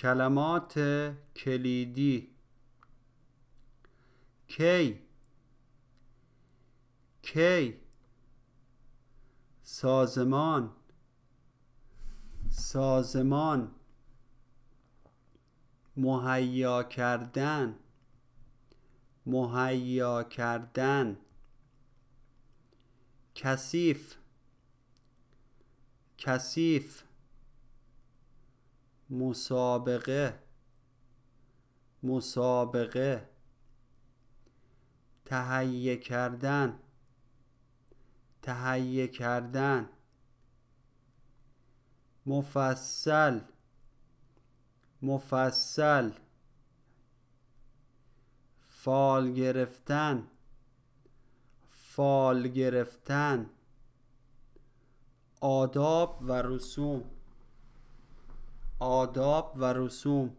کلمات کلیدی کی کی سازمان سازمان مهیا کردن مهیا کردن کثیف کثیف مسابقه مسابقه تهیه کردن تهیه کردن مفصل مفصل فال گرفتن فال گرفتن آداب و رسوم آداب و رسوم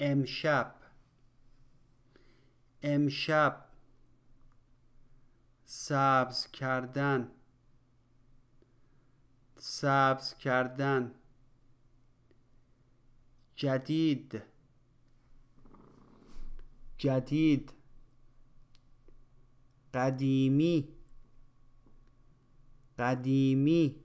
امشب امشب سبز کردن سبز کردن جدید جدید قدیمی قدیمی